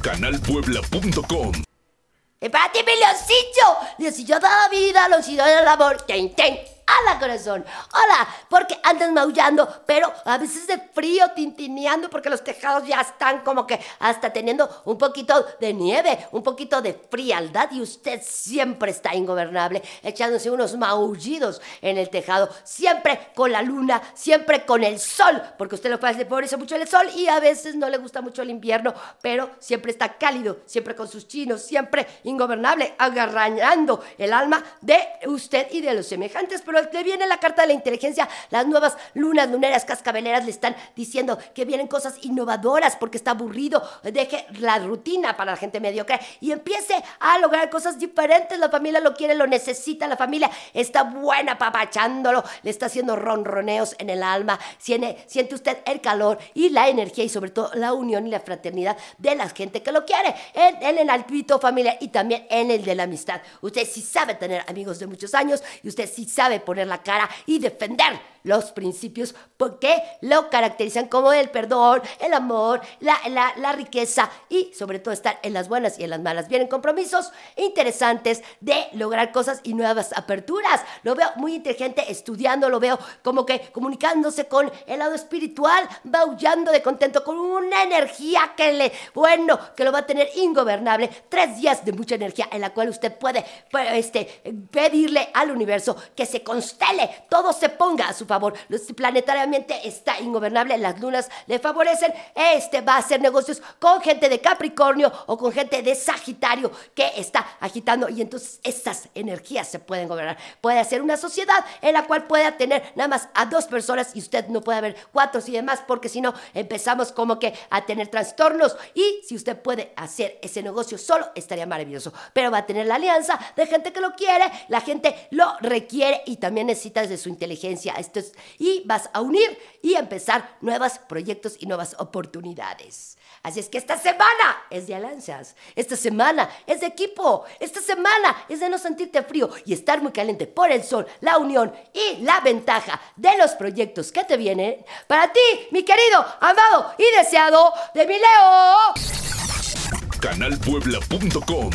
Canalpuebla.com. ¡Epate mi Leoncillo! Leoncillo da la vida, Leoncillo el amor. ¡Ten, ten! Hola, corazón. Hola, porque andas maullando, pero a veces de frío, tintineando, porque los tejados ya están como que hasta teniendo un poquito de nieve, un poquito de frialdad y usted siempre está ingobernable, echándose unos maullidos en el tejado, siempre con la luna, siempre con el sol, porque usted lo parece se mucho el sol y a veces no le gusta mucho el invierno, pero siempre está cálido, siempre con sus chinos, siempre ingobernable, agarrañando el alma de usted y de los semejantes, pero viene la carta de la inteligencia, las nuevas lunas, luneras, cascabeleras le están diciendo que vienen cosas innovadoras porque está aburrido, deje la rutina para la gente mediocre y empiece a lograr cosas diferentes. La familia lo quiere, lo necesita, la familia está buena papachándolo, le está haciendo ronroneos en el alma, siente, siente usted el calor y la energía y sobre todo la unión y la fraternidad de la gente que lo quiere, en, en el ámbito familia y también en el de la amistad. Usted sí sabe tener amigos de muchos años y usted sí sabe poner la cara y defender los principios porque lo caracterizan como el perdón, el amor, la, riqueza y sobre todo estar en las buenas y en las malas. Vienen compromisos interesantes de lograr cosas y nuevas aperturas. Lo veo muy inteligente estudiando, lo veo como que comunicándose con el lado espiritual, baullando de contento con una energía que le, bueno, que lo va a tener ingobernable. Tres días de mucha energía en la cual usted puede pues, este, pedirle al universo que se constele, todo se ponga a su favor. Planetariamente está ingobernable, las lunas le favorecen. Este va a hacer negocios con gente de Capricornio o con gente de Sagitario que está agitando y entonces estas energías se pueden gobernar. Puede hacer una sociedad en la cual pueda tener nada más a dos personas y usted no puede haber cuatro y demás porque si no empezamos como que a tener trastornos y si usted puede hacer ese negocio solo estaría maravilloso. Pero va a tener la alianza de gente que lo quiere, la gente lo requiere y también necesita de su inteligencia. Esto y vas a unir y empezar nuevos proyectos y nuevas oportunidades. Así es que esta semana es de alianzas, esta semana es de equipo, esta semana es de no sentirte frío y estar muy caliente por el sol, la unión y la ventaja de los proyectos que te vienen para ti, mi querido, amado y deseado de mi Leo. Canalpuebla.com